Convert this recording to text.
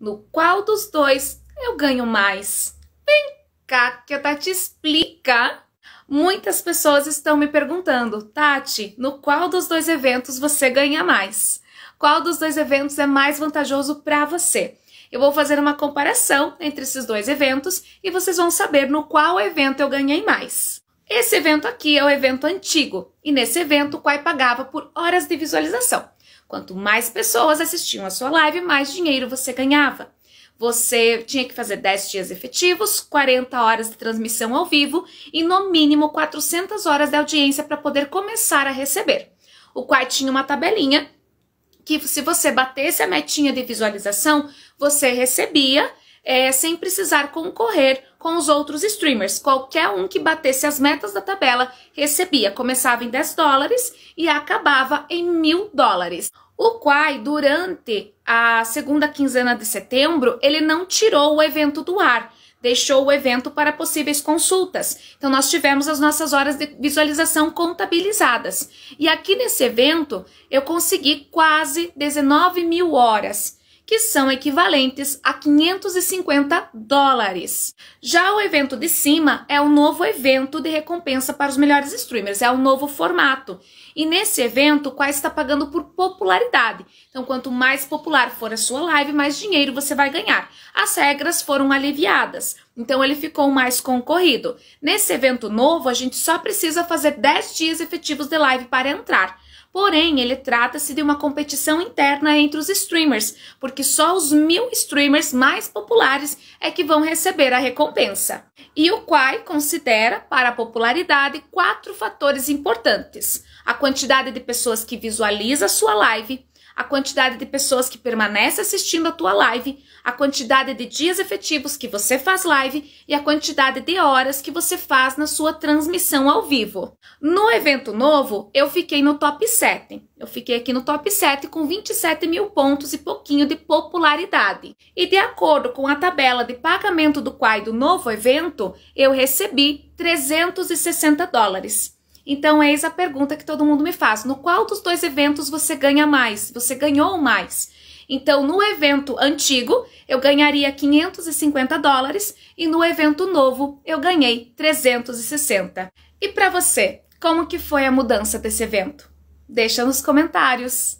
no qual dos dois eu ganho mais? Vem cá que a Tati tá explica. Muitas pessoas estão me perguntando, Tati, no qual dos dois eventos você ganha mais? Qual dos dois eventos é mais vantajoso para você? Eu vou fazer uma comparação entre esses dois eventos e vocês vão saber no qual evento eu ganhei mais. Esse evento aqui é o evento antigo e nesse evento o Quai pagava por horas de visualização. Quanto mais pessoas assistiam a sua live, mais dinheiro você ganhava. Você tinha que fazer 10 dias efetivos, 40 horas de transmissão ao vivo e no mínimo 400 horas de audiência para poder começar a receber. O Quai tinha é uma tabelinha que se você batesse a metinha de visualização, você recebia é, sem precisar concorrer com os outros streamers. Qualquer um que batesse as metas da tabela recebia. Começava em 10 dólares e acabava em mil dólares. O Quai, durante a segunda quinzena de setembro, ele não tirou o evento do ar deixou o evento para possíveis consultas. Então, nós tivemos as nossas horas de visualização contabilizadas. E aqui nesse evento, eu consegui quase 19 mil horas que são equivalentes a 550 dólares. Já o evento de cima é o novo evento de recompensa para os melhores streamers, é o novo formato. E nesse evento, o Quais está pagando por popularidade. Então, quanto mais popular for a sua live, mais dinheiro você vai ganhar. As regras foram aliviadas, então ele ficou mais concorrido. Nesse evento novo, a gente só precisa fazer 10 dias efetivos de live para entrar. Porém, ele trata-se de uma competição interna entre os streamers, porque só os mil streamers mais populares é que vão receber a recompensa. E o Quai considera, para a popularidade, quatro fatores importantes: a quantidade de pessoas que visualiza a sua live, a quantidade de pessoas que permanece assistindo a tua live, a quantidade de dias efetivos que você faz live e a quantidade de horas que você faz na sua transmissão ao vivo. No evento novo, eu fiquei no top 7. Eu fiquei aqui no top 7 com 27 mil pontos e pouquinho de popularidade. E de acordo com a tabela de pagamento do Quai do novo evento, eu recebi 360 dólares. Então, é eis a pergunta que todo mundo me faz: no qual dos dois eventos você ganha mais? Você ganhou mais? Então, no evento antigo, eu ganharia 550 dólares e no evento novo, eu ganhei 360. E para você, como que foi a mudança desse evento? Deixa nos comentários.